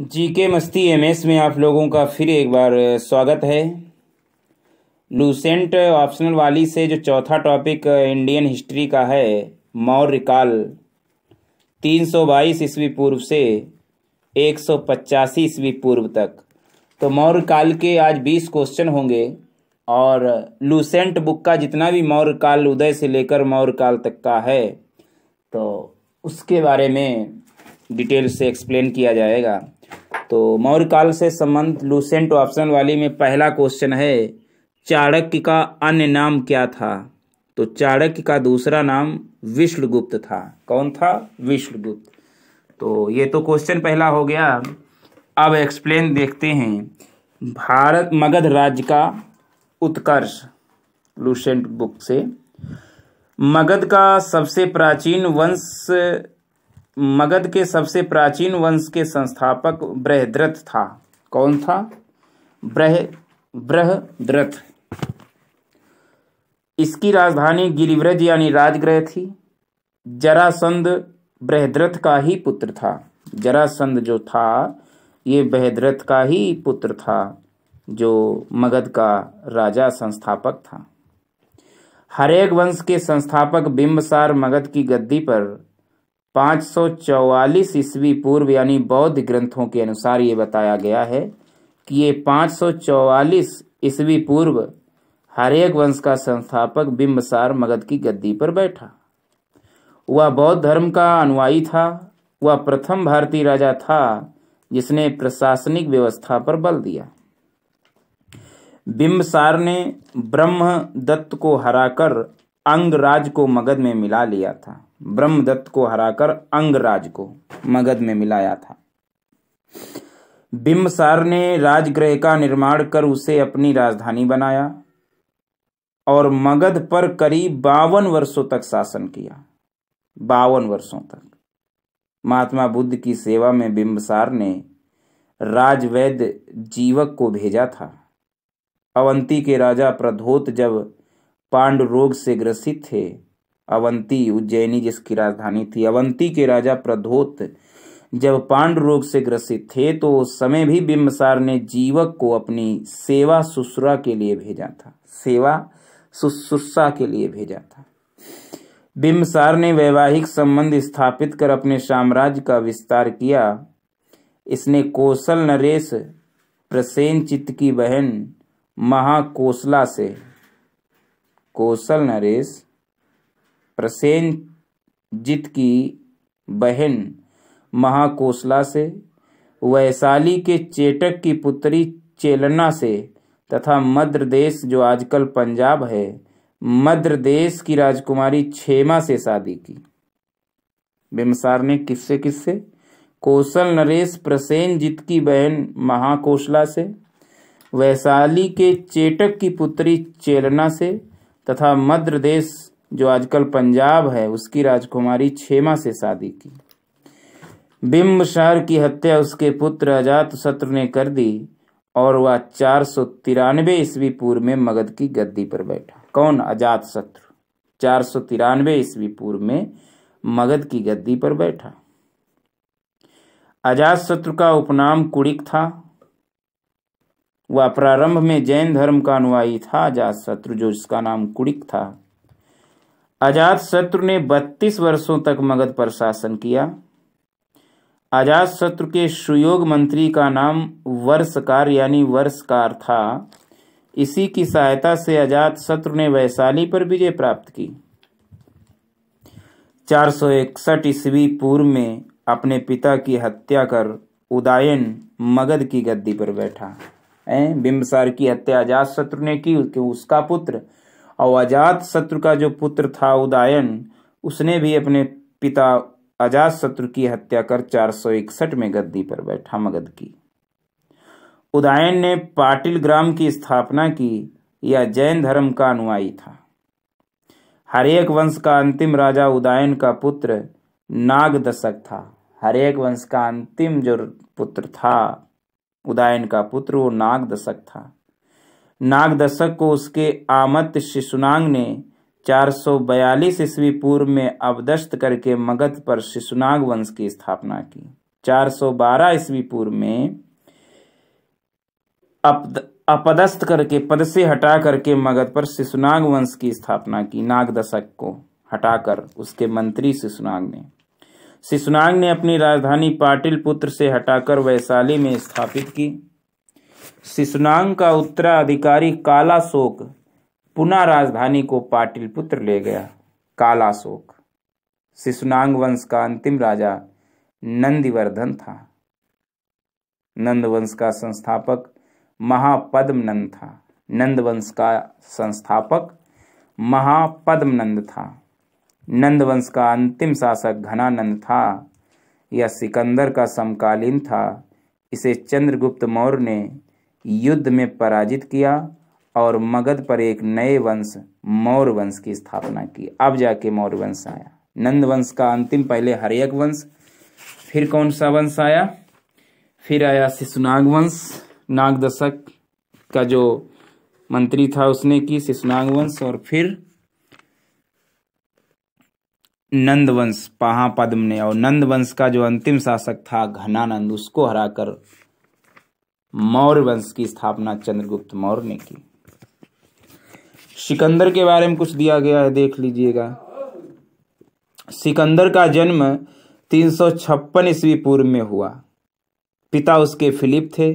जी के मस्ती M S में आप लोगों का फिर एक बार स्वागत है लूसेंट ऑप्शनल वाली से जो चौथा टॉपिक इंडियन हिस्ट्री का है मौर्य रिकाल तीन सौ बाईस ईस्वी पूर्व से एक सौ पचासी ईस्वी पूर्व तक तो मौर्य काल के आज बीस क्वेश्चन होंगे और लूसेंट बुक का जितना भी मौर्य काल उदय से लेकर मौर्य काल तक का है तो उसके बारे में डिटेल से एक्सप्लेन किया जाएगा तो मौर्य काल से संबंध लूसेंट ऑप्शन वाली में पहला क्वेश्चन है चाणक्य का अन्य नाम क्या था तो चाणक्य का दूसरा नाम विष्णुगुप्त था कौन था विष्णुगुप्त तो ये तो क्वेश्चन पहला हो गया अब एक्सप्लेन देखते हैं भारत मगध राज्य का उत्कर्ष लूसेंट बुक से मगध का सबसे प्राचीन वंश मगध के सबसे प्राचीन वंश के संस्थापक बृहद्रथ था कौन था ब्रह बृहद्रथ इसकी राजधानी गिरिव्रज यानी राजगृह थी जरासंध बृहद्रथ का ही पुत्र था जरासंध जो था ये बृहद्रथ का ही पुत्र था जो मगध का राजा संस्थापक था हरेक वंश के संस्थापक बिंबसार मगध की गद्दी पर 544 ईस्वी पूर्व यानी बौद्ध ग्रंथों के अनुसार ये बताया गया है कि ये 544 ईस्वी पूर्व हरेक वंश का संस्थापक बिंबसार मगध की गद्दी पर बैठा वह बौद्ध धर्म का अनुयायी था वह प्रथम भारतीय राजा था जिसने प्रशासनिक व्यवस्था पर बल दिया बिंबसार ने ब्रह्मदत्त को हराकर अंगराज को मगध में मिला लिया था ब्रह्मदत्त को हराकर अंगराज को मगध में मिलाया था बिम्बसार ने राजगृह का निर्माण कर उसे अपनी राजधानी बनाया और मगध पर करीब बावन वर्षों तक शासन किया बावन वर्षों तक महात्मा बुद्ध की सेवा में बिम्बसार ने राजवैद्य जीवक को भेजा था अवंती के राजा प्रधोत जब पांडु रोग से ग्रसित थे अवंती उज्जैनी जिसकी राजधानी थी अवंती के राजा प्रधोत जब पांड रोग से ग्रसित थे तो उस समय भी बिम्बसार ने जीवक को अपनी सेवा सुश्रा के लिए भेजा था सेवा सुश्रूषा के लिए भेजा था बिम्बसार ने वैवाहिक संबंध स्थापित कर अपने साम्राज्य का विस्तार किया इसने कौशल नरेश प्रसेन चित्त की बहन महाकोसला से कौशल नरेश प्रसेनजीत की बहन महाकोसला से वैशाली के चेटक की पुत्री चेलना से तथा मध्य देश जो आजकल पंजाब है मध्य देश की राजकुमारी छेमा से शादी की बिमसार ने किससे किससे कौशल नरेश प्रसेनजीत की बहन महाकोशला से वैशाली के चेटक की पुत्री चेलना से तथा मध्य देश जो आजकल पंजाब है उसकी राजकुमारी छेमा से शादी की बिंब शहर की हत्या उसके पुत्र अजात शत्रु ने कर दी और वह चार सौ तिरानवे ईस्वी पूर्व में मगध की गद्दी पर बैठा कौन अजात शत्रु चार सौ तिरानवे ईस्वी पूर्व में मगध की गद्दी पर बैठा अजात शत्रु का उपनाम कुड़िक था वह प्रारंभ में जैन धर्म का अनुयायी था अजात शत्रु जो इसका नाम कुड़िक था अजात शत्रु ने 32 वर्षों तक मगध पर शासन किया अजात शत्रु के सुयोग मंत्री का नाम वर्षकार यानी वर्षकार था इसी की सहायता से अजात शत्रु ने वैशाली पर विजय प्राप्त की चार सौ इकसठ ईस्वी पूर्व में अपने पिता की हत्या कर उदायन मगध की गद्दी पर बैठा बिम्बसार की हत्या अजात शत्रु ने की उसका पुत्र और अजात शत्रु का जो पुत्र था उदायन उसने भी अपने पिता अजात शत्रु की हत्या कर 461 में गद्दी पर बैठा मगध की उदायन ने पाटिल ग्राम की स्थापना की यह जैन धर्म का अनुयायी था हरेक वंश का अंतिम राजा उदायन का पुत्र नागदशक था हरेक वंश का अंतिम जो पुत्र था उदायन का पुत्र वो नागदशक था नागदशक को उसके आमत शिशुनांग ने 442 ईस्वी पूर्व में अवदस्त करके मगध पर शिशुनाग वंश की स्थापना की 412 ईस्वी पूर्व में अपदस्त करके पद से हटा करके मगध पर शिशुनाग वंश की स्थापना की नागदशक को हटाकर उसके मंत्री शिशुनाग ने शिशुनाग ने अपनी राजधानी पाटिल पुत्र से हटाकर वैशाली में स्थापित की शिशुनांग का उत्तराधिकारी कालाशोक पुनः राजधानी को पाटिलपुत्र ले गया कालाशोक शिशुनांग वंश का अंतिम राजा नंदीवर्धन था नंद वंश का संस्थापक नंद था नंद वंश का संस्थापक महापद्मनंद था नंद वंश का अंतिम शासक घनानंद था यह सिकंदर का समकालीन था इसे चंद्रगुप्त मौर्य ने युद्ध में पराजित किया और मगध पर एक नए वंश मौर्य वंश की स्थापना की अब जाके मौर्य वंश आया नंद वंश का अंतिम पहले हरियक वंश फिर कौन सा वंश आया फिर आया शिशुनाग वंश नागदशक का जो मंत्री था उसने की शिशुनाग वंश और फिर नंद वंश पहा पद्म ने और नंद वंश का जो अंतिम शासक था घनानंद उसको हराकर मौर्य वंश की स्थापना चंद्रगुप्त मौर्य ने की सिकंदर के बारे में कुछ दिया गया है देख लीजिएगा सिकंदर का जन्म तीन सौ छप्पन ईस्वी पूर्व में हुआ पिता उसके फिलिप थे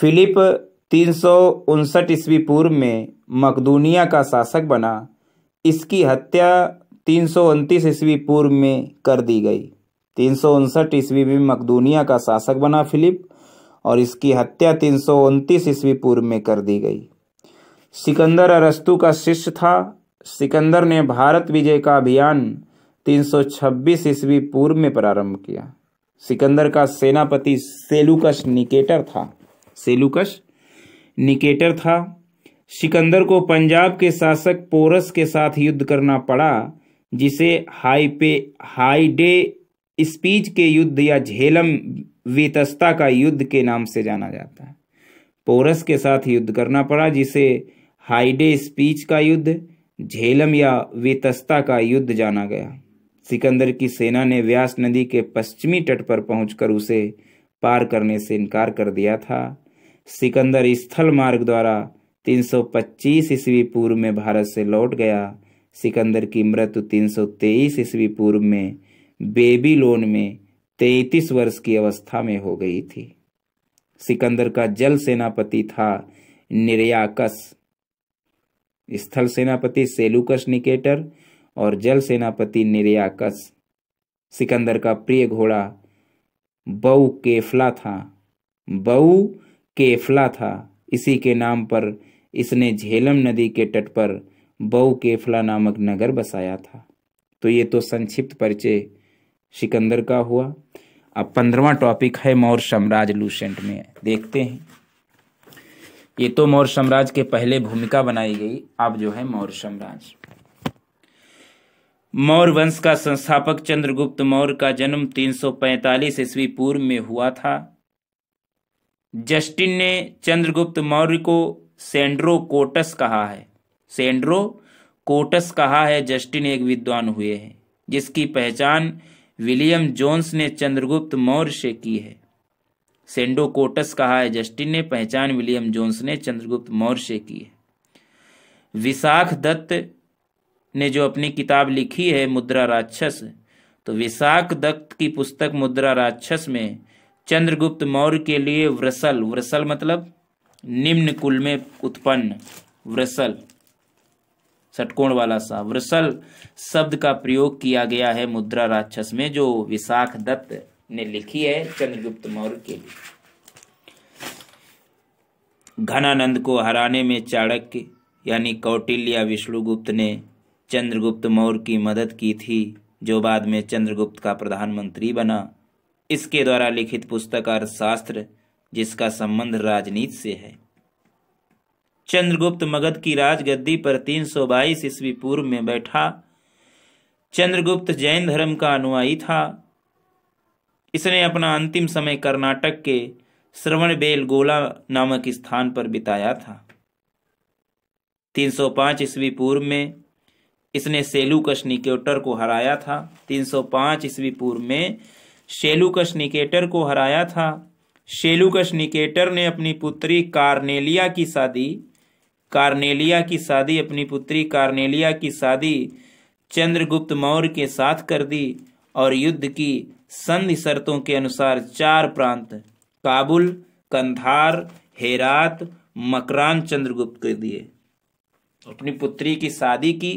फिलिप तीन सौ उनसठ ईस्वी पूर्व में मकदूनिया का शासक बना इसकी हत्या तीन सौ उनतीस ईस्वी पूर्व में कर दी गई तीन सौ उनसठ ईस्वी में मकदूनिया का शासक बना फिलिप और इसकी हत्या तीन सौ उनतीस ईस्वी पूर्व में कर दी गई सिकंदर अरस्तु का शिष्य था सिकंदर ने भारत विजय का अभियान 326 ईस्वी पूर्व में प्रारंभ किया सिकंदर का सेनापति सेलुकस निकेटर था सेलुकस निकेटर था सिकंदर को पंजाब के शासक पोरस के साथ युद्ध करना पड़ा जिसे हाईपे हाईडे स्पीच के युद्ध या झेलम वेतस्ता का युद्ध के नाम से जाना जाता है पोरस के साथ युद्ध करना पड़ा जिसे हाइडे स्पीच का युद्ध झेलम या वेतस्ता का युद्ध जाना गया सिकंदर की सेना ने व्यास नदी के पश्चिमी तट पर पहुंचकर उसे पार करने से इनकार कर दिया था सिकंदर स्थल मार्ग द्वारा 325 ईसवी पूर्व में भारत से लौट गया सिकंदर की मृत्यु 323 ईसवी पूर्व में बेबीलोन में तैतीस वर्ष की अवस्था में हो गई थी सिकंदर का जल सेनापति था निर्याकस स्थल सेनापति सेलुकस निकेटर और जल सेनापति निर्याकस सिकंदर का प्रिय घोड़ा बउ केफला था बउ केफला था इसी के नाम पर इसने झेलम नदी के तट पर बउ केफला नामक नगर बसाया था तो ये तो संक्षिप्त परिचय सिकंदर का हुआ अब पंद्रवा टॉपिक है मौर्य साम्राज्य लूसेंट में देखते हैं ये तो मौर्य साम्राज्य के पहले भूमिका बनाई गई अब जो है मौर्य साम्राज्य मौर्य वंश का संस्थापक चंद्रगुप्त मौर्य का जन्म 345 ईस्वी पूर्व में हुआ था जस्टिन ने चंद्रगुप्त मौर्य को सेंड्रो कोटस कहा है सेंड्रो कोटस कहा है जस्टिन एक विद्वान हुए हैं जिसकी पहचान विलियम जोन्स ने चंद्रगुप्त मौर्य से की है सेंडोकोटस कहा है जस्टिन ने पहचान विलियम जोन्स ने चंद्रगुप्त मौर्य से की है विशाख दत्त ने जो अपनी किताब लिखी है मुद्रा राक्षस तो विशाख दत्त की पुस्तक मुद्रा राक्षस में चंद्रगुप्त मौर्य के लिए व्रसल व्रसल मतलब निम्न कुल में उत्पन्न व्रसल षटकोण वाला सा वृसल शब्द का प्रयोग किया गया है मुद्रा राक्षस में जो विशाख दत्त ने लिखी है चंद्रगुप्त मौर्य के लिए घनानंद को हराने में चाणक्य यानी कौटिल्य विष्णुगुप्त ने चंद्रगुप्त मौर्य की मदद की थी जो बाद में चंद्रगुप्त का प्रधानमंत्री बना इसके द्वारा लिखित पुस्तक अर्थशास्त्र जिसका संबंध राजनीति से है चंद्रगुप्त मगध की राजगद्दी पर 322 ईस्वी पूर्व में बैठा चंद्रगुप्त जैन धर्म का अनुयायी था इसने अपना अंतिम समय कर्नाटक के श्रवणबेलगोला नामक स्थान पर बिताया था 305 ईस्वी पूर्व में इसने सेलूकश निकेटर को हराया था 305 ईस्वी पूर्व में शेलूकश निकेटर को हराया था शेलुकश निकेटर ने अपनी पुत्री कार्नेलिया की शादी कार्नेलिया की शादी अपनी पुत्री कार्नेलिया की शादी चंद्रगुप्त मौर्य के साथ कर दी और युद्ध की संधि शर्तों के अनुसार चार प्रांत काबुल कंधार हेरात मकरान चंद्रगुप्त के दिए अपनी पुत्री की शादी की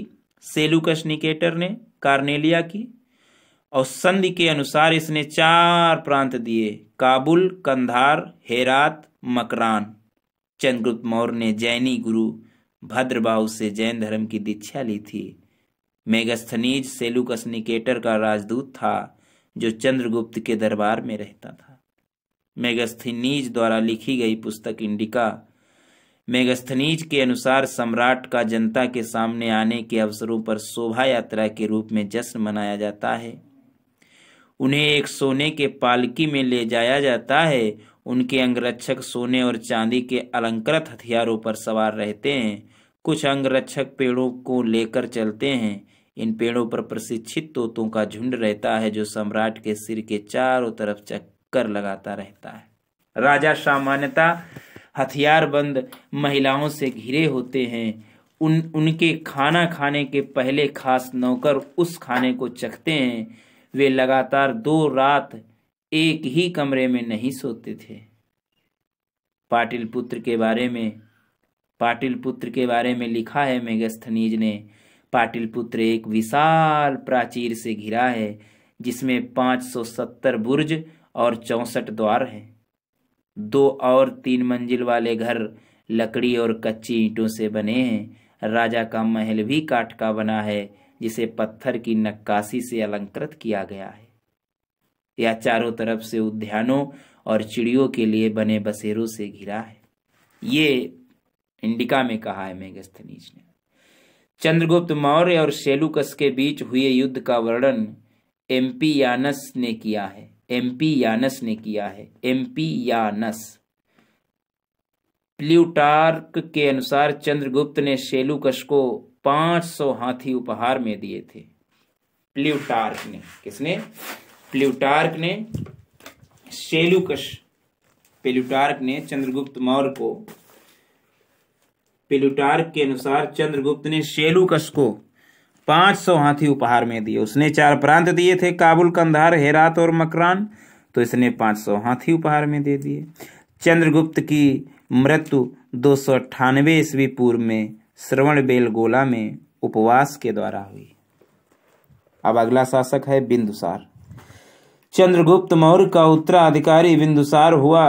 सेलुकस निकेटर ने कार्नेलिया की और संधि के अनुसार इसने चार प्रांत दिए काबुल कंधार हेरात मकरान चंद्रगुप्त मौर्य ने जैनी गुरु भद्रबाहु से जैन धर्म की दीक्षा ली थी मेगस्थनीज सेलुकस निकेटर का राजदूत था जो चंद्रगुप्त के दरबार में रहता था मेगस्थनीज द्वारा लिखी गई पुस्तक इंडिका मेगस्थनीज के अनुसार सम्राट का जनता के सामने आने के अवसरों पर शोभा यात्रा के रूप में जश्न मनाया जाता है उन्हें एक सोने के पालकी में ले जाया जाता है उनके अंगरक्षक सोने और चांदी के अलंकृत हथियारों पर सवार रहते हैं कुछ अंगरक्षक पेड़ों को लेकर चलते हैं इन पेड़ों पर प्रशिक्षित तोतों का झुंड रहता है जो सम्राट के सिर के चारों तरफ चक्कर लगाता रहता है राजा हथियार हथियारबंद महिलाओं से घिरे होते हैं उन उनके खाना खाने के पहले खास नौकर उस खाने को चखते हैं वे लगातार दो रात एक ही कमरे में नहीं सोते थे पाटिल पुत्र के बारे में पाटिल पुत्र के बारे में लिखा है मेघस्थनीज ने पाटिल पुत्र एक विशाल प्राचीर से घिरा है जिसमें 570 बुर्ज और चौसठ द्वार हैं दो और तीन मंजिल वाले घर लकड़ी और कच्ची ईंटों से बने हैं राजा का महल भी काट का बना है जिसे पत्थर की नक्काशी से अलंकृत किया गया है या चारों तरफ से उद्यानों और चिड़ियों के लिए बने बसेरों से घिरा है ये इंडिका में कहा है मेघस्थनीज ने चंद्रगुप्त मौर्य और सेलुकस के बीच हुए युद्ध का वर्णन एमपी यानस ने किया है एमपी यानस ने किया है एमपी यानस प्लूटार्क के अनुसार चंद्रगुप्त ने सेलुकस को 500 हाथी उपहार में दिए थे प्लूटार्क ने किसने प्लूटार्क ने सेलुकस प्लूटार्क ने चंद्रगुप्त मौर्य को प्लूटार्क के अनुसार चंद्रगुप्त ने सेलुकस को 500 सौ हाथी उपहार में दिए उसने चार प्रांत दिए थे काबुल कंधार हेरात और मकरान तो इसने 500 सौ हाथी उपहार में दे दिए चंद्रगुप्त की मृत्यु दो सौ अट्ठानवे ईस्वी पूर्व में श्रवण बेलगोला में उपवास के द्वारा हुई अब अगला शासक है बिंदुसार चंद्रगुप्त मौर्य का उत्तराधिकारी बिंदुसार हुआ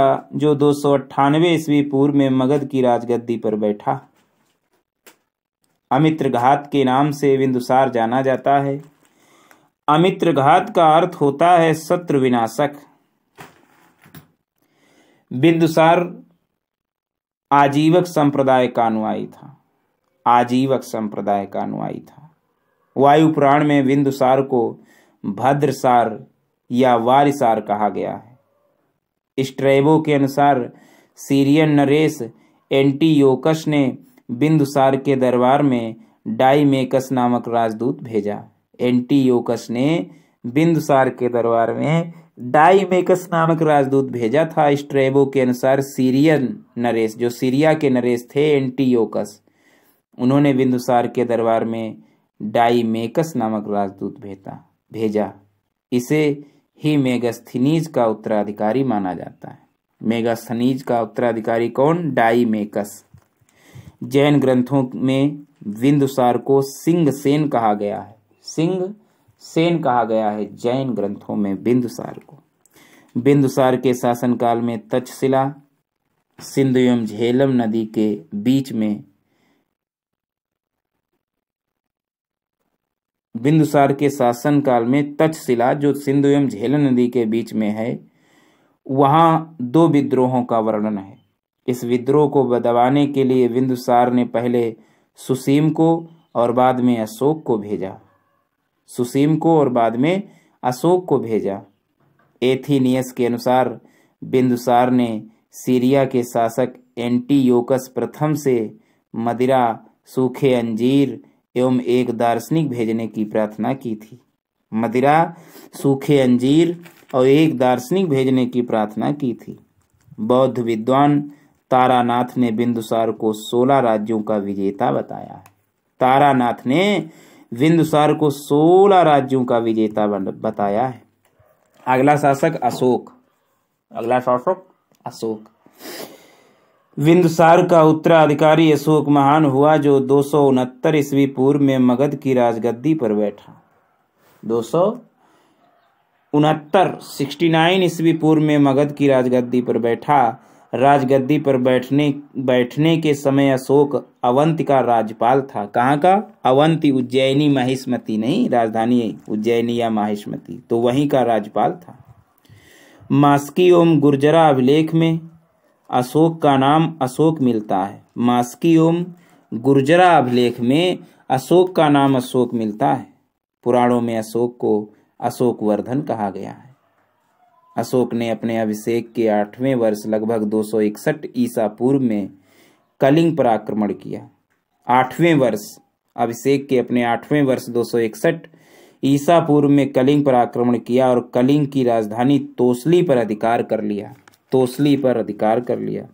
जो दो सौ अट्ठानवे ईस्वी पूर्व में मगध की राजगद्दी पर बैठा अमित्र घात के नाम से बिंदुसार जाना जाता है अमित्र घात का अर्थ होता है सत्र विनाशक बिंदुसार आजीवक संप्रदाय का अनुयायी था आजीवक संप्रदाय का अनुयायी था वायु पुराण में बिंदुसार को भद्रसार या वारिसार कहा गया है स्ट्रेबो के अनुसार सीरियन नरेश एंटीयोकस ने बिंदुसार के दरबार में डाईमेकस नामक राजदूत भेजा एंटीयोकस ने बिंदुसार के दरबार में डाईमेकस नामक राजदूत भेजा था स्ट्रेबो के अनुसार सीरियन नरेश जो सीरिया के नरेश थे एंटीयोकस उन्होंने बिंदुसार के दरबार में डाईमेकस नामक राजदूत भेजा भेजा इसे ही मेगास्थनीज का उत्तराधिकारी माना जाता है मेगास्थनीज का उत्तराधिकारी कौन डाई मेकस जैन ग्रंथों में बिंदुसार को सिंह सेन कहा गया है सिंह सेन कहा गया है जैन ग्रंथों में बिंदुसार को बिंदुसार के शासनकाल में तक्षशिला सिंधु एवं झेलम नदी के बीच में बिंदुसार के शासन काल में तक्षशिला जो सिंधु एवं झेलन नदी के बीच में है वहाँ दो विद्रोहों का वर्णन है इस विद्रोह को दबाने के लिए बिंदुसार ने पहले सुसीम को और बाद में अशोक को भेजा सुसीम को और बाद में अशोक को भेजा एथीनियस के अनुसार बिंदुसार ने सीरिया के शासक एंटीयोकस प्रथम से मदिरा सूखे अंजीर एवं एक दार्शनिक भेजने की प्रार्थना की थी मदिरा सूखे अंजीर और एक दार्शनिक भेजने की प्रार्थना की थी बौद्ध विद्वान तारानाथ ने बिंदुसार को सोलह राज्यों का विजेता बताया है तारानाथ ने बिंदुसार को सोलह राज्यों का विजेता बताया है अगला शासक अशोक अगला शासक अशोक बिंदुसार का उत्तराधिकारी अशोक महान हुआ जो दो सौ उनहत्तर ईस्वी पूर्व में मगध की राजगद्दी पर बैठा दो सौ उनहत्तर सिक्सटी नाइन ईस्वी पूर्व में मगध की राजगद्दी पर बैठा राजगद्दी पर बैठने बैठने के समय अशोक अवंत का राज्यपाल था कहाँ का अवंत उज्जैनी महिष्मति नहीं राजधानी उज्जैनी या महिष्मति तो वहीं का राज्यपाल था मास्की ओम गुर्जरा अभिलेख में अशोक का नाम अशोक मिलता है ओम गुर्जरा अभिलेख में अशोक का नाम अशोक मिलता है पुराणों में अशोक को अशोक वर्धन कहा गया है अशोक ने अपने अभिषेक के आठवें वर्ष लगभग 261 ईसा पूर्व में कलिंग पर आक्रमण किया आठवें वर्ष अभिषेक के अपने आठवें वर्ष 261 ईसा पूर्व में कलिंग पर आक्रमण किया और कलिंग की राजधानी तोसली पर अधिकार कर लिया तोसली पर अधिकार कर लिया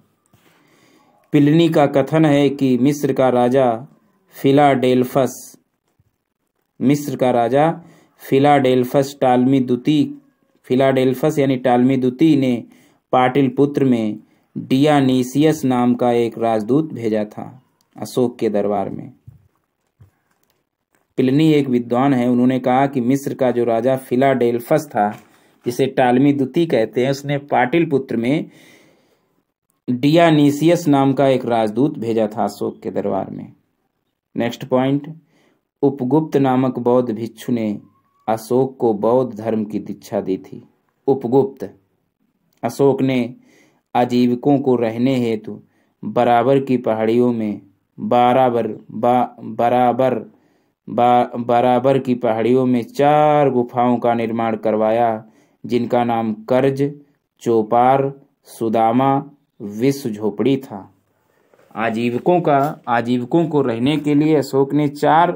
पिलनी का कथन है कि मिस्र का राजा फिलाडेल्फस मिस्र का राजा फिलाडेल्फस टालमी दुती फिलाडेल्फस यानी टालमी दुती ने पाटिल पुत्र में डियानीसियस नाम का एक राजदूत भेजा था अशोक के दरबार में पिलनी एक विद्वान है उन्होंने कहा कि मिस्र का जो राजा फिलाडेल्फस था जिसे टालमी दुती कहते हैं उसने पाटिल पुत्र में डियानीसियस नाम का एक राजदूत भेजा था अशोक के दरबार में नेक्स्ट पॉइंट उपगुप्त नामक बौद्ध भिक्षु ने अशोक को बौद्ध धर्म की दीक्षा दी थी उपगुप्त अशोक ने आजीविकों को रहने हेतु बराबर की पहाड़ियों में बराबर बा, बराबर बा, बराबर की पहाड़ियों में चार गुफाओं का निर्माण करवाया जिनका नाम कर्ज चौपार सुदामा विश्व झोपड़ी था आजीविकों का आजीविकों को रहने के लिए अशोक ने चार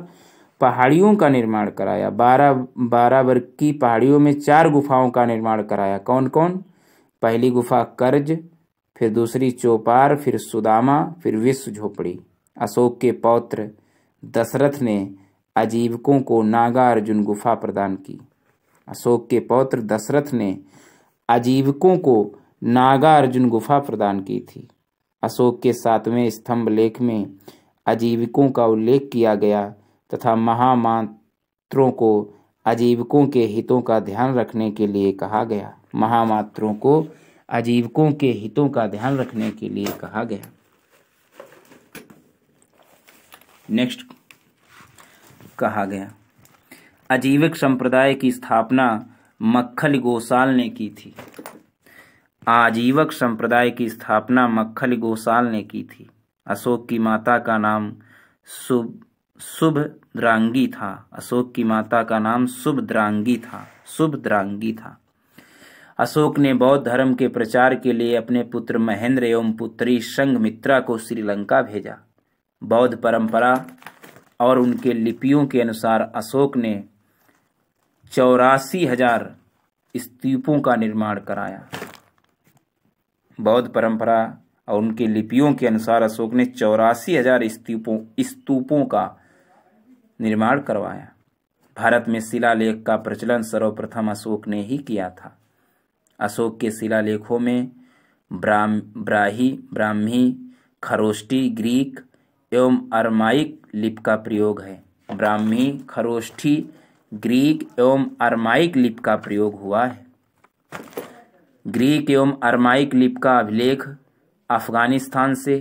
पहाड़ियों का निर्माण कराया बारह बारह वर्ग की पहाड़ियों में चार गुफाओं का निर्माण कराया कौन कौन पहली गुफा कर्ज फिर दूसरी चौपार फिर सुदामा फिर विश्व झोपड़ी अशोक के पौत्र दशरथ ने आजीविकों को नागार्जुन गुफा प्रदान की अशोक के पौत्र दशरथ ने आजीविकों को नागार्जुन गुफा प्रदान की थी अशोक के सातवें स्तंभ लेख में आजीविकों का उल्लेख किया गया तथा महामात्रों को आजीविकों के हितों का ध्यान रखने के लिए कहा गया महामात्रों को आजीविकों के हितों का ध्यान रखने के लिए कहा गया नेक्स्ट कहा गया अजीविक संप्रदाय की स्थापना मक्खल गोसाल ने की थी आजीवक संप्रदाय की स्थापना मक्खल गोसाल ने की थी अशोक की माता का नाम शुभ शुभ द्रांगी था अशोक की माता का नाम शुभ द्रांगी था शुभ द्रांगी था अशोक ने बौद्ध धर्म के प्रचार के लिए अपने पुत्र महेंद्र एवं पुत्री संघमित्रा को श्रीलंका भेजा बौद्ध परंपरा और उनके लिपियों के अनुसार अशोक ने चौरासी हजार स्तूपों का निर्माण कराया बौद्ध परंपरा और उनके लिपियों के अनुसार अशोक ने चौरासी हजार स्तूपों स्तूपों का निर्माण करवाया भारत में शिलालेख का प्रचलन सर्वप्रथम अशोक ने ही किया था अशोक के शिलालेखों में ब्राह्म ब्राही ब्राह्मी खरोष्टी ग्रीक एवं अरमाइक लिप का प्रयोग है ब्राह्मी खरोष्ठी ग्रीक एवं अरमाइक लिप का प्रयोग हुआ है ग्रीक एवं अरमाइक लिप का अभिलेख अफगानिस्तान से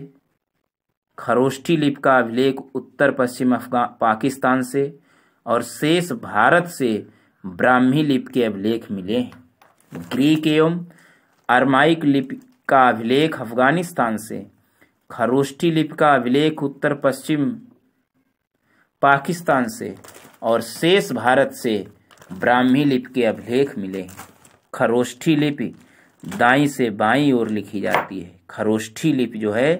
खरोष्ठी लिप का अभिलेख उत्तर पश्चिम अफगान पाकिस्तान से और शेष भारत से ब्राह्मी लिप के अभिलेख मिले हैं ग्रीक एवं अरमाइक लिप का अभिलेख अफगानिस्तान से खरोष्ठी लिप का अभिलेख उत्तर पश्चिम पाकिस्तान से और शेष भारत से ब्राह्मी लिपि के अभिलेख मिले हैं खरोष्ठी लिपि दाई से बाई ओर लिखी जाती है खरोष्ठी लिपि जो है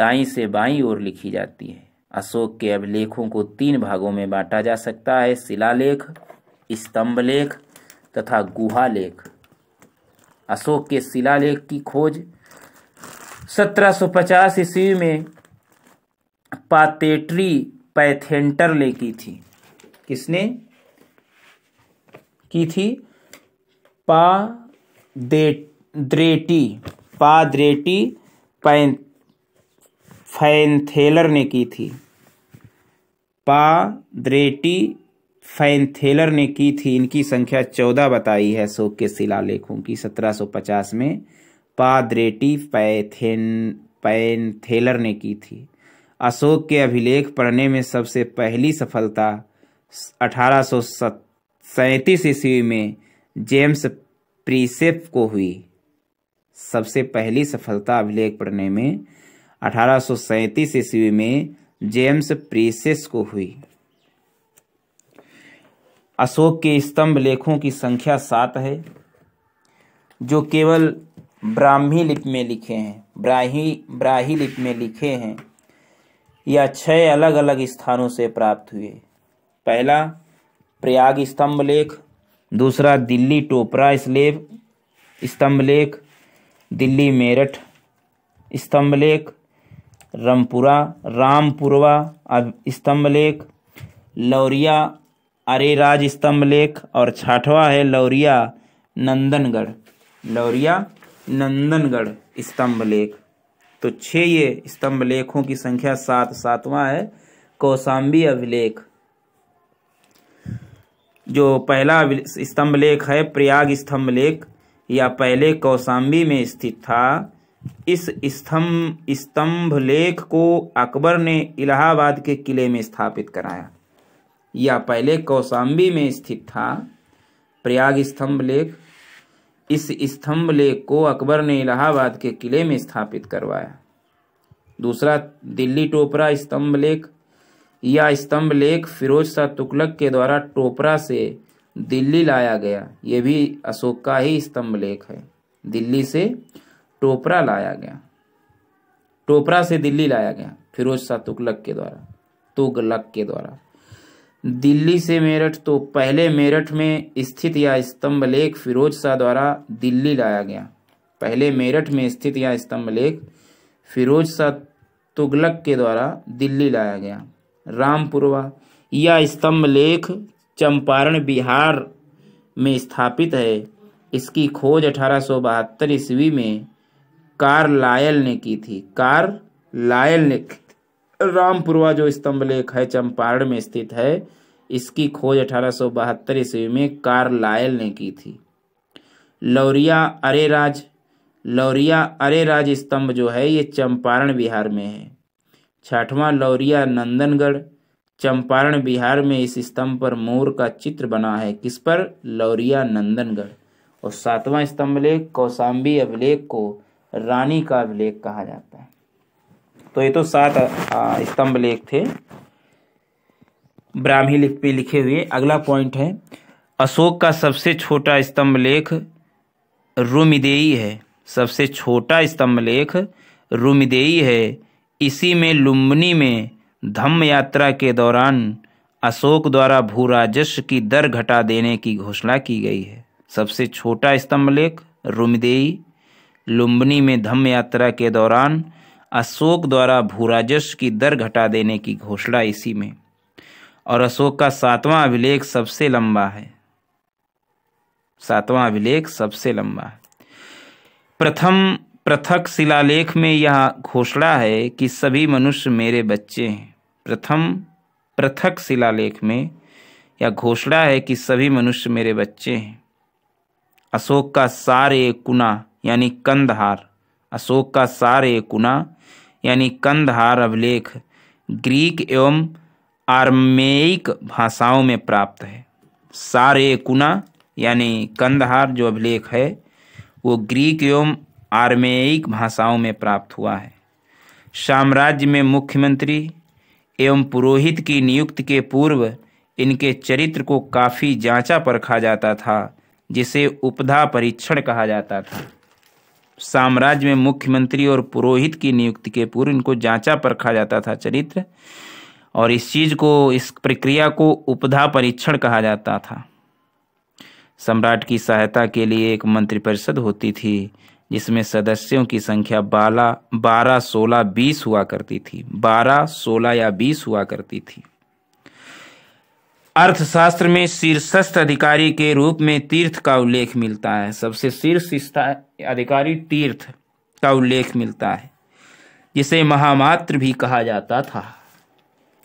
दाई से बाई ओर लिखी जाती है अशोक के अभिलेखों को तीन भागों में बांटा जा सकता है शिलालेख स्तंभ लेख तथा गुहा लेख अशोक के शिलालेख की खोज 1750 ईस्वी में पातेट्री पैथेंटर ने की थी किसने की थी पा दे द्रेटी द्रेटी पैन फैनथेलर ने की थी द्रेटी फैनथेलर ने की थी इनकी संख्या चौदह बताई है अशोक के शिलालेखों की सत्रह सौ पचास में पाद्रेटी पैथेन पैनथेलर ने की थी अशोक के अभिलेख पढ़ने में सबसे पहली सफलता अठारह ईस्वी में जेम्स प्रीसेप को हुई सबसे पहली सफलता अभिलेख पढ़ने में अठारह ईस्वी में जेम्स प्रीसेस को हुई अशोक के स्तंभ लेखों की संख्या सात है जो केवल ब्राह्मी लिपि में लिखे हैं ब्राही ब्राही लिपि में लिखे हैं या छह अलग अलग स्थानों से प्राप्त हुए पहला प्रयाग स्तंभ लेख दूसरा दिल्ली टोपरा स्लेब स्तंभ लेख दिल्ली मेरठ स्तंभ लेख रामपुरा रामपुरवा स्तंभ लेख लौरिया अरेराज स्तंभ लेख और छाठवा है लौरिया नंदनगढ़ लौरिया नंदनगढ़ स्तंभ लेख तो छः ये स्तंभ लेखों की संख्या सात सातवां है कौसाम्बी अभिलेख जो पहला स्तंभ लेख है प्रयाग स्तंभ लेख या पहले कौसाम्बी में स्थित था इस स्तंभ स्तंभ लेख को अकबर ने इलाहाबाद के किले में स्थापित कराया या पहले कौसाम्बी में स्थित था प्रयाग स्तंभ लेख इस स्तंभ लेख को अकबर ने इलाहाबाद के किले में स्थापित करवाया दूसरा दिल्ली टोपरा स्तंभ लेख यह स्तंभ लेख फिरोज शाह तुगलक के द्वारा टोपरा से दिल्ली लाया गया ये भी अशोक का ही स्तंभ लेख है दिल्ली से टोपरा लाया गया टोपरा से दिल्ली लाया गया फिरोज शाह तुगलक के द्वारा तुगलक के द्वारा दिल्ली से मेरठ तो पहले मेरठ में स्थित यह स्तंभ लेख फिरोज शाह द्वारा दिल्ली लाया गया पहले मेरठ में स्थित यह स्तंभ लेख फिरोज शाह तुगलक के द्वारा दिल्ली लाया गया रामपुरवा यह स्तंभ लेख चंपारण बिहार में स्थापित है इसकी खोज अठारह सौ बहत्तर ईस्वी में कार लायल ने की थी कार लायल ने रामपुरवा जो स्तंभ लेख है चंपारण में स्थित है इसकी खोज अठारह सौ बहत्तर ईस्वी में कार लायल ने की थी लौरिया अरेराज लौरिया अरेराज स्तंभ जो है ये चंपारण बिहार में है छठवां लौरिया नंदनगढ़ चंपारण बिहार में इस स्तंभ पर मोर का चित्र बना है किस पर लौरिया नंदनगढ़ और सातवां स्तंभ लेख कौशाम्बी अभिलेख को रानी का अभिलेख कहा जाता है तो ये तो सात स्तंभ लेख थे ब्राह्मी लिख पे लिखे हुए अगला पॉइंट है अशोक का सबसे छोटा स्तंभ लेख रुमिदेई है सबसे छोटा स्तंभ लेख रुमिदेई है इसी में लुम्बनी में धम्म यात्रा के दौरान अशोक द्वारा भू राजस्व की दर घटा देने की घोषणा की गई है सबसे छोटा स्तंभ लेख रुमदेई लुम्बनी में धम्म यात्रा के दौरान अशोक द्वारा भू राजस्व की दर घटा देने की घोषणा इसी में और अशोक का सातवां अभिलेख सबसे लंबा है सातवां अभिलेख सबसे लंबा है प्रथम पृथक शिलालेख में यह घोषणा है कि सभी मनुष्य मेरे बच्चे हैं प्रथम पृथक शिलालेख में यह घोषणा है कि सभी मनुष्य मेरे बच्चे हैं अशोक का सारे कुना यानी कंदहार अशोक का सारे कुना यानी कंदहार अभिलेख ग्रीक एवं आर्मेयिक भाषाओं में प्राप्त है सारे कुना यानी कंदहार जो अभिलेख है वो ग्रीक एवं आर्मेयिक भाषाओं में प्राप्त हुआ है साम्राज्य में मुख्यमंत्री एवं पुरोहित की नियुक्ति के पूर्व इनके चरित्र को काफ़ी जांचा परखा जाता था जिसे उपधा परीक्षण कहा जाता था साम्राज्य में मुख्यमंत्री और पुरोहित की नियुक्ति के पूर्व इनको जांचा परखा जाता था चरित्र और इस चीज़ को इस प्रक्रिया को उपधा परीक्षण कहा जाता था सम्राट की सहायता के लिए एक मंत्रिपरिषद होती थी जिसमें सदस्यों की संख्या बाला बारह सोलह बीस हुआ करती थी बारह सोलह या बीस हुआ करती थी अर्थशास्त्र में शीर्षस्थ अधिकारी के रूप में तीर्थ का उल्लेख मिलता है सबसे शीर्ष अधिकारी तीर्थ का उल्लेख मिलता है जिसे महामात्र भी कहा जाता था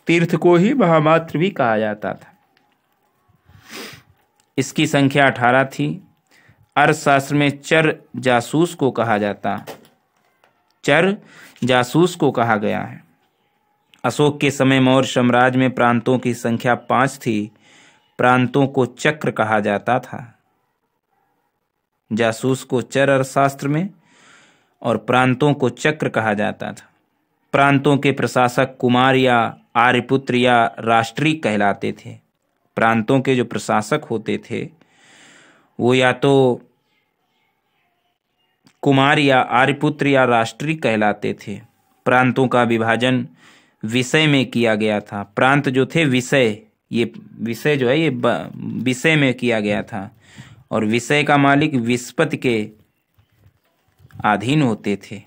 तीर्थ को ही महामात्र भी कहा जाता था इसकी संख्या अठारह थी अर्थशास्त्र में चर जासूस को कहा जाता है चर जासूस को कहा गया है अशोक के समय मौर्य साम्राज्य में प्रांतों की संख्या पांच थी प्रांतों को चक्र कहा जाता था जासूस को चर अर्थशास्त्र में और प्रांतों को चक्र कहा जाता था प्रांतों के प्रशासक कुमार या आर्यपुत्र या राष्ट्रीय कहलाते थे प्रांतों के जो प्रशासक होते थे वो या तो कुमार या आर्यपुत्र या राष्ट्रीय कहलाते थे प्रांतों का विभाजन विषय में किया गया था प्रांत जो थे विषय ये विषय जो है ये विषय में किया गया था और विषय का मालिक विस्पत के अधीन होते थे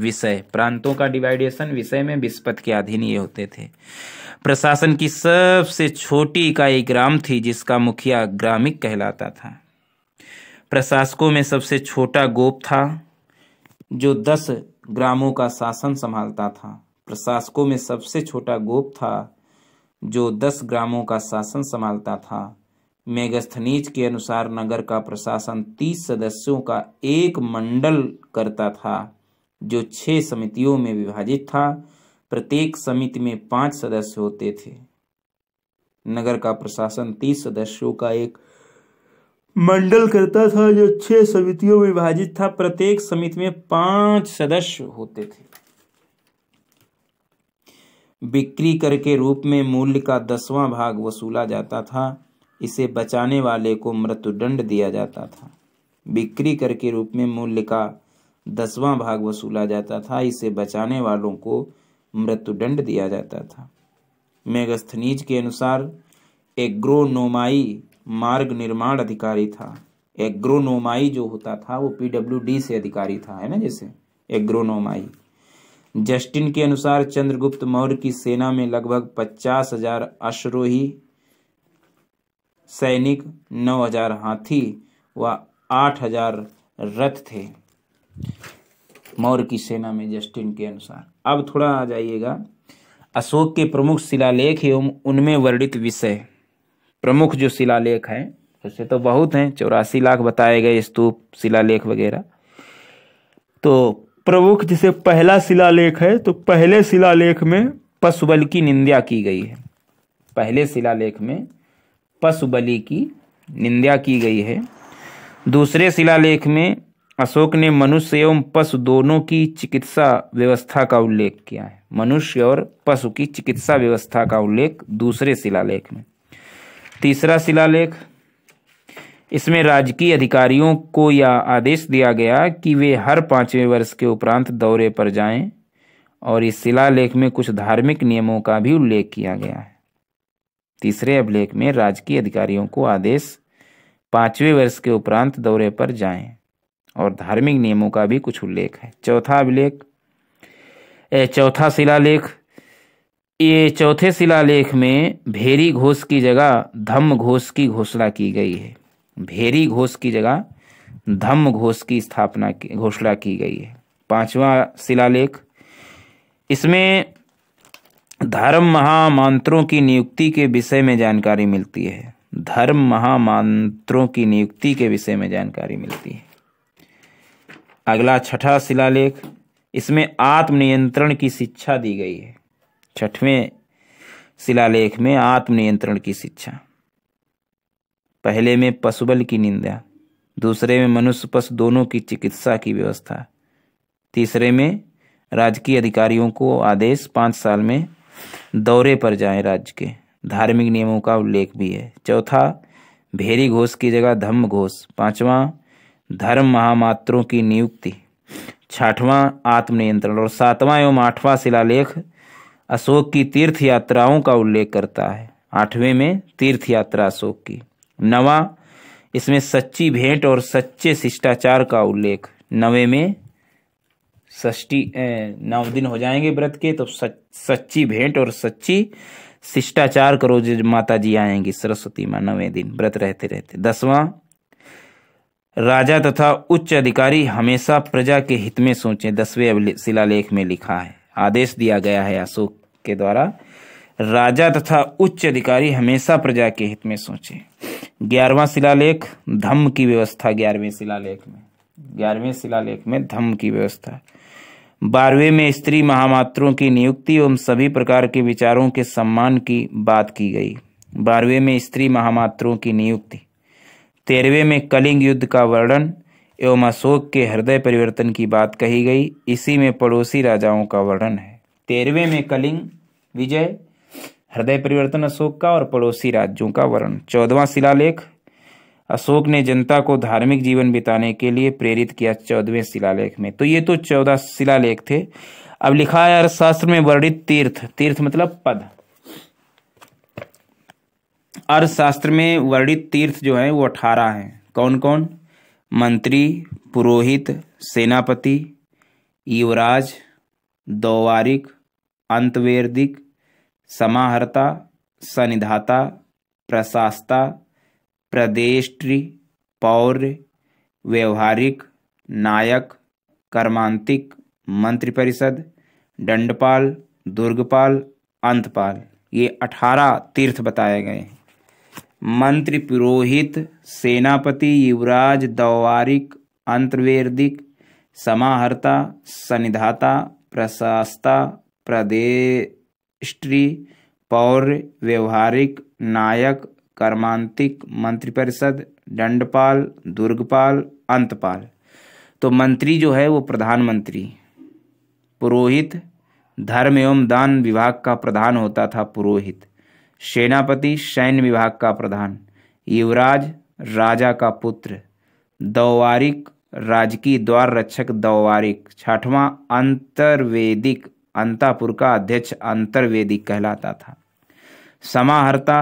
विषय प्रांतों का डिवाइडेशन विषय में विस्पत के अधीन ये होते थे प्रशासन की सबसे छोटी इकाई ग्राम थी जिसका मुखिया ग्रामिक कहलाता था प्रशासकों में सबसे छोटा गोप था जो दस ग्रामों का शासन संभालता था प्रशासकों में सबसे छोटा गोप था जो दस ग्रामों का शासन संभालता था मेगस्थनीज के अनुसार नगर का प्रशासन तीस सदस्यों का एक मंडल करता था जो छह समितियों में विभाजित था प्रत्येक समिति में पांच सदस्य होते थे नगर का प्रशासन तीस सदस्यों का एक मंडल करता था जो छह समितियों में विभाजित था प्रत्येक समिति में पांच सदस्य होते थे बिक्री कर के रूप में मूल्य का दसवां भाग वसूला जाता था इसे बचाने वाले को मृत्युदंड दिया जाता था बिक्री कर के रूप में मूल्य का दसवां भाग वसूला जाता था इसे बचाने वालों को मृत्युदंड दिया जाता था मेगस्थनीज के अनुसार एग्रोनोमाई मार्ग निर्माण अधिकारी था एग्रोनोमाई जो होता था वो पीडब्ल्यूडी से अधिकारी था है ना जैसे एग्रोनोमाई जस्टिन के अनुसार चंद्रगुप्त मौर्य की सेना में लगभग पचास हजार अश्वरोही सैनिक नौ हजार हाथी व आठ हजार रथ थे मौर्य की सेना में जस्टिन के अनुसार अब थोड़ा आ जाइएगा अशोक के प्रमुख शिलालेख एवं उनमें वर्णित विषय प्रमुख जो शिलालेख हैं वैसे तो बहुत हैं चौरासी लाख बताए गए स्तूप शिलालेख वगैरह तो प्रमुख जिसे पहला शिलालेख है तो पहले शिलालेख में पशु बल की निंदा की गई है पहले शिलालेख में पशु बलि की निंदा की गई है दूसरे शिलालेख में अशोक ने मनुष्य एवं पशु दोनों की चिकित्सा व्यवस्था का उल्लेख किया है मनुष्य और पशु की चिकित्सा व्यवस्था का उल्लेख दूसरे शिलालेख में तीसरा शिलालेख इसमें राजकीय अधिकारियों को यह आदेश दिया गया कि वे हर पाँचवें वर्ष के उपरांत दौरे पर जाएं और इस शिलालेख में कुछ धार्मिक नियमों का भी उल्लेख किया गया है तीसरे अभिलेख में राजकीय अधिकारियों को आदेश पाँचवें वर्ष के उपरांत दौरे पर जाएं और धार्मिक नियमों का भी कुछ उल्लेख है चौथा अभिलेख चौथा शिलालेख ये चौथे शिलालेख में भेरी घोष की जगह धम्म घोष की घोषणा की गई है भेरी घोष की जगह धम्म घोष की स्थापना की घोषणा की गई है पांचवा शिलालेख इसमें धर्म महामंत्रों की नियुक्ति के विषय में जानकारी मिलती है धर्म महामंत्रों की नियुक्ति के विषय में जानकारी मिलती है अगला छठा शिलालेख इसमें आत्मनियंत्रण की शिक्षा दी गई है छठवें शिलालेख में आत्मनियंत्रण की शिक्षा पहले में पशुबल की निंदा दूसरे में मनुष्य पशु दोनों की चिकित्सा की व्यवस्था तीसरे में राजकीय अधिकारियों को आदेश पाँच साल में दौरे पर जाएं राज्य के धार्मिक नियमों का उल्लेख भी है चौथा भेरी घोष की जगह धम्म घोष पाँचवा धर्म महामात्रों की नियुक्ति छठवां आत्मनियंत्रण और सातवां एवं आठवां शिलालेख अशोक की तीर्थ यात्राओं का उल्लेख करता है आठवें में तीर्थ यात्रा अशोक की नवा इसमें सच्ची भेंट और सच्चे शिष्टाचार का उल्लेख नवे में ष्टी नौ दिन हो जाएंगे व्रत के तो सच, सच्ची भेंट और सच्ची शिष्टाचार करो जो माता जी आएंगी सरस्वती माँ नवे दिन व्रत रहते रहते दसवां राजा तथा उच्च अधिकारी हमेशा प्रजा के हित में सोचे दसवें शिलालेख में लिखा है आदेश दिया गया है अशोक के द्वारा राजा तथा उच्च अधिकारी हमेशा प्रजा के हित में सोचे ग्यारहवा शिलालेख धम्म की व्यवस्था ग्यारहवें शिलालेख में ग्यारहवें शिलालेख में धम्म की व्यवस्था बारहवें में स्त्री महामात्रों की नियुक्ति एवं सभी प्रकार के विचारों के सम्मान की बात की गई बारहवें में स्त्री महामात्रों की नियुक्ति तेरहवें में कलिंग युद्ध का वर्णन एवं अशोक के हृदय परिवर्तन की बात कही गई इसी में पड़ोसी राजाओं का वर्णन है तेरहवें में कलिंग विजय हृदय परिवर्तन अशोक का और पड़ोसी राज्यों का वर्णन चौदवा शिलालेख अशोक ने जनता को धार्मिक जीवन बिताने के लिए प्रेरित किया चौदहवें शिलालेख में तो ये तो चौदह शिलालेख थे अब लिखा है अर्थशास्त्र में वर्णित तीर्थ तीर्थ मतलब पद अर्थशास्त्र में वर्णित तीर्थ जो हैं वो अठारह हैं कौन कौन मंत्री पुरोहित सेनापति युवराज दौवारिक अंतवेदिक समाहर्ता सनिधाता प्रशास्ता प्रदेष्ट्री पौर्य व्यवहारिक नायक कर्मांतिक मंत्रिपरिषद दंडपाल दुर्गपाल अंतपाल ये अठारह तीर्थ बताए गए हैं मंत्री पुरोहित सेनापति युवराज दौवारिक अंतर्वेदिक समाहर्ता सनिधाता प्रशास्ता प्रदेष्ट्री पौर व्यवहारिक नायक कर्मांतिक मंत्रिपरिषद दंडपाल दुर्गपाल अंतपाल तो मंत्री जो है वो प्रधानमंत्री पुरोहित धर्म एवं दान विभाग का प्रधान होता था पुरोहित सेनापति सैन्य विभाग का प्रधान युवराज राजा का पुत्र दौवारिक राजकीय द्वार रक्षक दौवारिक छठवां अंतर्वेदिक अंतापुर का अध्यक्ष अंतर्वेदिक कहलाता था समाहर्ता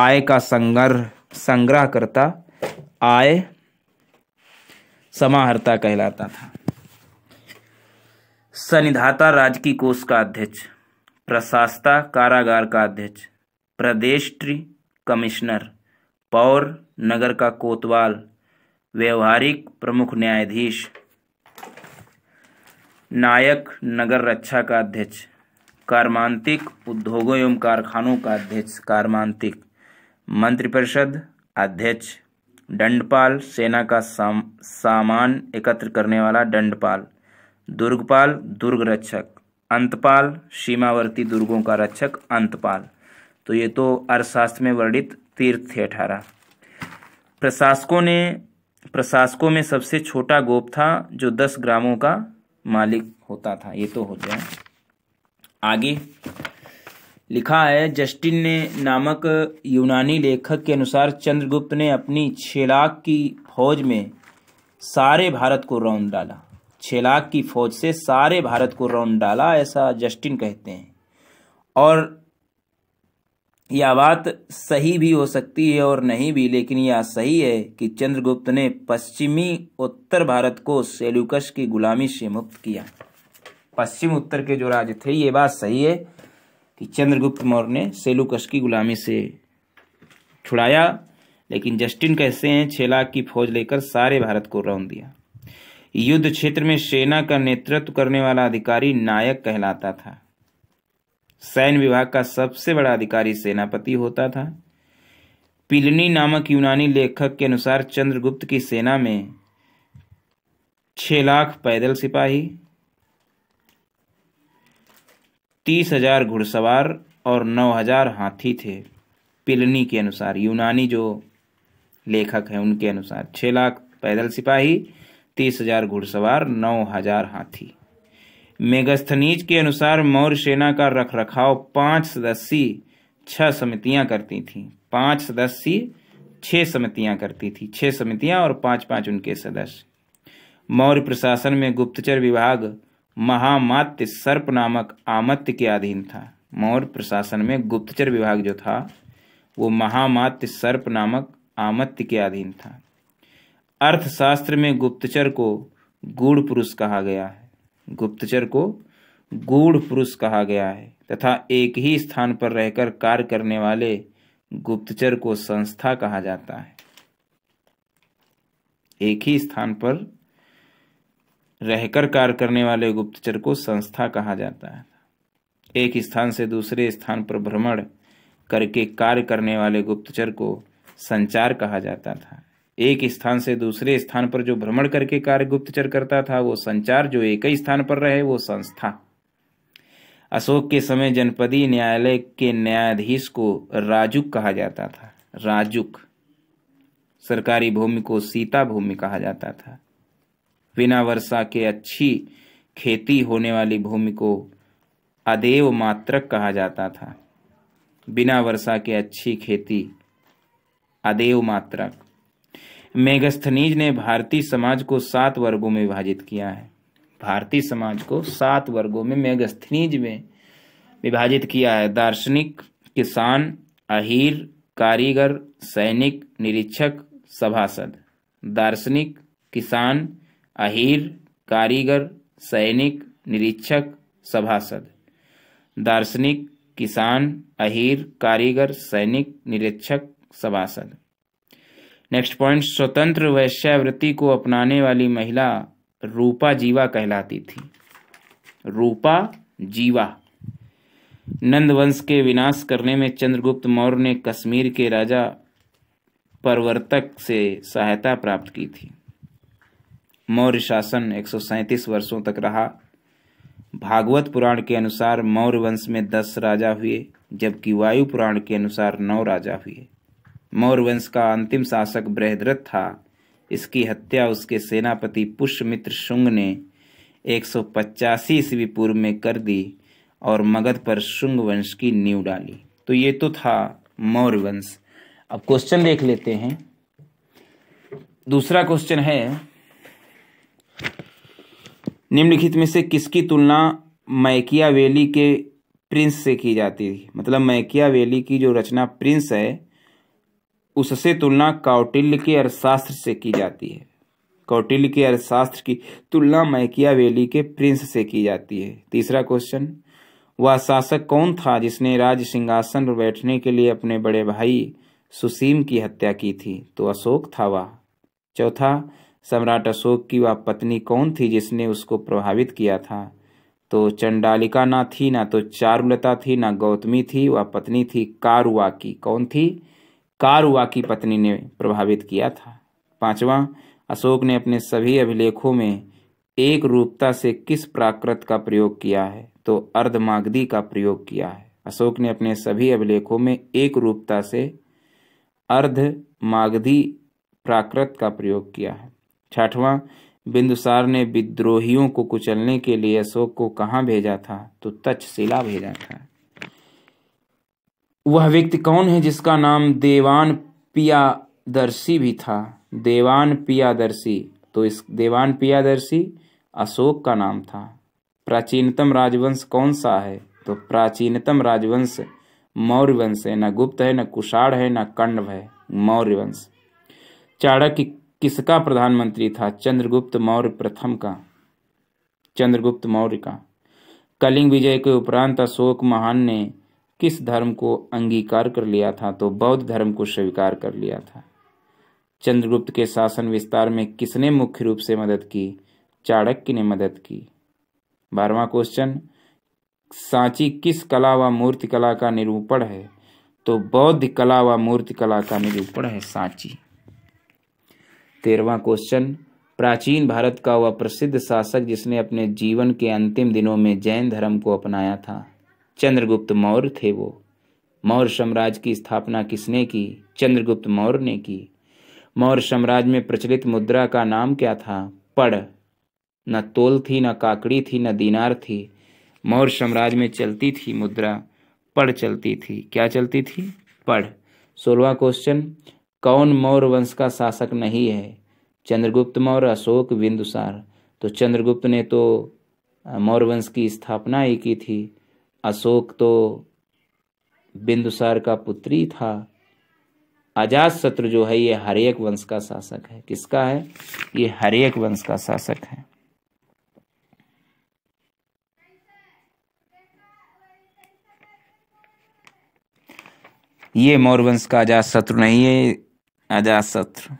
आय का संग्रह संग्रह करता आय समाहर्ता कहलाता था सनिधाता राजकीय कोष का अध्यक्ष प्रशासता कारागार का अध्यक्ष प्रदेश कमिश्नर पौर नगर का कोतवाल व्यवहारिक प्रमुख न्यायाधीश नायक नगर रक्षा का अध्यक्ष कार्मांतिक उद्योगों एवं कारखानों का अध्यक्ष कार्मांतिक मंत्रिपरिषद अध्यक्ष दंडपाल सेना का साम, सामान एकत्र करने वाला दंडपाल दुर्गपाल दुर्ग रक्षक अंतपाल सीमावर्ती दुर्गों का रक्षक अंतपाल तो ये तो अर्थशास्त्र में वर्णित तीर्थ थे अठारह प्रशासकों ने प्रशासकों में सबसे छोटा गोप था जो दस ग्रामों का मालिक होता था ये तो हो जाए आगे लिखा है जस्टिन ने नामक यूनानी लेखक के अनुसार चंद्रगुप्त ने अपनी छः लाख की फौज में सारे भारत को रौन डाला छः लाख की फौज से सारे भारत को रौन डाला ऐसा जस्टिन कहते हैं और यह बात सही भी हो सकती है और नहीं भी लेकिन यह सही है कि चंद्रगुप्त ने पश्चिमी उत्तर भारत को सेल्यूकस की गुलामी से मुक्त किया पश्चिम उत्तर के जो राज्य थे ये बात सही है कि चंद्रगुप्त मौर्य ने सेलुकश की गुलामी से छुड़ाया लेकिन जस्टिन कैसे हैं छह लाख की फौज लेकर सारे भारत को रौन दिया युद्ध क्षेत्र में सेना का नेतृत्व करने वाला अधिकारी नायक कहलाता था सैन्य विभाग का सबसे बड़ा अधिकारी सेनापति होता था पिलनी नामक यूनानी लेखक के अनुसार चंद्रगुप्त की सेना में छह लाख पैदल सिपाही तीस हजार घुड़सवार और नौ हजार हाथी थे पिलनी के अनुसार यूनानी जो लेखक हैं उनके अनुसार छह लाख पैदल सिपाही तीस हजार घुड़सवार नौ हजार हाथी मेगास्थनीज के अनुसार मौर्य सेना का रखरखाव पांच सदस्यीय छह समितियां करती थी पांच सदस्यीय छह समितियां करती थी छह समितियां और पांच पांच उनके सदस्य मौर्य प्रशासन में गुप्तचर विभाग महामात्य सर्प नामक आमत्य के अधीन था मौर्य प्रशासन में गुप्तचर विभाग जो था वो महामात्य सर्प नामक आमत्य के अधीन था अर्थशास्त्र में गुप्तचर को गूढ़ पुरुष कहा गया है गुप्तचर को गूढ़ पुरुष कहा गया है तथा एक ही स्थान पर रहकर कार्य करने वाले गुप्तचर को संस्था कहा जाता है एक ही स्थान पर रहकर कार्य करने वाले गुप्तचर को संस्था कहा जाता है एक स्थान से दूसरे स्थान पर भ्रमण करके कार्य करने वाले गुप्तचर को संचार कहा जाता था एक स्थान से दूसरे स्थान पर जो भ्रमण करके कार्य गुप्तचर करता था वो संचार जो एक ही स्थान पर रहे वो संस्था अशोक के समय जनपदी न्यायालय के न्यायाधीश को राजुक कहा जाता था राजुक सरकारी भूमि को सीता भूमि कहा जाता था बिना वर्षा के अच्छी खेती होने वाली भूमि को अदेव मात्रक कहा जाता था बिना वर्षा के अच्छी खेती अदेव मात्रक मेघस्थनीज ने भारतीय समाज को सात वर्गों में विभाजित किया है भारतीय समाज को सात वर्गों में मेघस्थनीज में विभाजित किया है दार्शनिक किसान अहीर कारीगर सैनिक निरीक्षक सभासद दार्शनिक किसान अहीर कारीगर सैनिक निरीक्षक सभासद दार्शनिक किसान अहीर कारीगर सैनिक निरीक्षक सभासद नेक्स्ट पॉइंट स्वतंत्र वैश्यावृत्ति को अपनाने वाली महिला रूपा जीवा कहलाती थी रूपा जीवा नंद वंश के विनाश करने में चंद्रगुप्त मौर्य ने कश्मीर के राजा परवर्तक से सहायता प्राप्त की थी मौर्य शासन एक वर्षों तक रहा भागवत पुराण के अनुसार मौर्य वंश में दस राजा हुए जबकि वायु पुराण के अनुसार नौ राजा हुए वंश का अंतिम शासक बृहद्रथ था इसकी हत्या उसके सेनापति पुष्यमित्र शुंग ने एक सौ पचासी ईस्वी पूर्व में कर दी और मगध पर शुंग वंश की नींव डाली तो ये तो था मौर्य वंश अब क्वेश्चन देख लेते हैं दूसरा क्वेश्चन है निम्नलिखित में से किसकी तुलना मैकियावेली के प्रिंस से की जाती थी मतलब मैकियावेली की जो रचना प्रिंस है उससे तुलना कौटिल्य के अर्थशास्त्र से की जाती है कौटिल्य के अर्थशास्त्र की तुलना मैकिया वेली के प्रिंस से की जाती है तीसरा क्वेश्चन वह शासक कौन था जिसने राज सिंहासन पर बैठने के लिए अपने बड़े भाई सुसीम की हत्या की थी तो अशोक था वह चौथा सम्राट अशोक की वह पत्नी कौन थी जिसने उसको प्रभावित किया था तो चंडालिका ना थी ना तो चारुलता थी ना गौतमी थी वह पत्नी थी कारुआ की कौन थी कारुआ की पत्नी ने प्रभावित किया था पांचवा अशोक ने अपने सभी अभिलेखों में एक रूपता से किस प्राकृत का प्रयोग किया है तो अर्धमागधी का प्रयोग किया है अशोक ने अपने सभी अभिलेखों में एक रूपता से अर्धमागधी प्राकृत का प्रयोग किया है छठवां बिंदुसार ने विद्रोहियों को कुचलने के लिए अशोक को कहाँ भेजा था तो तक्षशिला भेजा था वह व्यक्ति कौन है जिसका नाम देवान पियादर्शी भी था देवान पियादर्शी तो इस देवान पियादर्शी अशोक का नाम था प्राचीनतम राजवंश कौन सा है तो प्राचीनतम राजवंश मौर्य वंश है न गुप्त है न कुषाण है न कण्व है मौर्य वंश चाणक्य किसका प्रधानमंत्री था चंद्रगुप्त मौर्य प्रथम का चंद्रगुप्त मौर्य का कलिंग विजय के उपरांत अशोक महान ने किस धर्म को अंगीकार कर लिया था तो बौद्ध धर्म को स्वीकार कर लिया था चंद्रगुप्त के शासन विस्तार में किसने मुख्य रूप से मदद की चाणक्य ने मदद की बारवा क्वेश्चन सांची किस कला व मूर्ति कला का निरूपण है तो बौद्ध कला व मूर्ति कला का निरूपण है सांची तेरवा क्वेश्चन प्राचीन भारत का वह प्रसिद्ध शासक जिसने अपने जीवन के अंतिम दिनों में जैन धर्म को अपनाया था चंद्रगुप्त मौर्य थे वो मौर्य साम्राज्य की स्थापना किसने की चंद्रगुप्त मौर्य ने की मौर्य साम्राज्य में प्रचलित मुद्रा का नाम क्या था पड़ न तोल थी न काकड़ी थी न दीनार थी मौर्य साम्राज्य में चलती थी मुद्रा पड़ चलती थी क्या चलती थी पढ़ सोलवा क्वेश्चन कौन मौर्य वंश का शासक नहीं है चंद्रगुप्त मौर्य अशोक बिंदुसार तो चंद्रगुप्त ने तो मौर्य वंश की स्थापना ही की थी अशोक तो बिंदुसार का पुत्री था अजात शत्रु जो है ये हरेक वंश का शासक है किसका है ये हरेक वंश का शासक है ये मौर्यवंश का अजात शत्रु नहीं है अजात शत्रु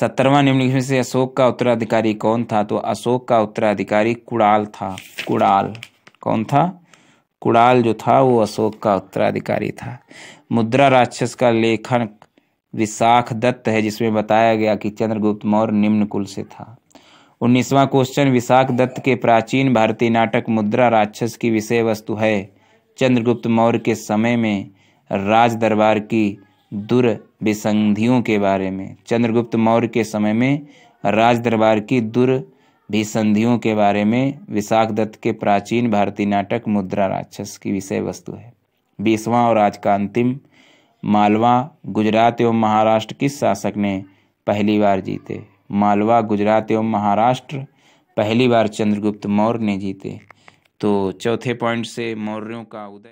सत्तरवा निम्नलिखित में से अशोक का उत्तराधिकारी कौन था तो अशोक का उत्तराधिकारी कुड़ाल था कुड़ाल कौन था कुड़ाल जो था वो अशोक का उत्तराधिकारी था मुद्रा राक्षस का लेखन विशाख दत्त है जिसमें बताया गया कि चंद्रगुप्त मौर्य निम्न कुल से था उन्नीसवां क्वेश्चन विशाख दत्त के प्राचीन भारतीय नाटक मुद्रा राक्षस की विषय वस्तु है चंद्रगुप्त मौर्य के समय में राज दरबार की दुर्विसंधियों के बारे में चंद्रगुप्त मौर्य के समय में राज दरबार की दुर भी संधियों के बारे में विशाख दत्त के प्राचीन भारतीय नाटक मुद्रा राक्षस की विषय वस्तु है बीसवां और आज का अंतिम मालवा गुजरात एवं महाराष्ट्र किस शासक ने पहली बार जीते मालवा गुजरात एवं महाराष्ट्र पहली बार चंद्रगुप्त मौर्य ने जीते तो चौथे पॉइंट से मौर्यों का उदय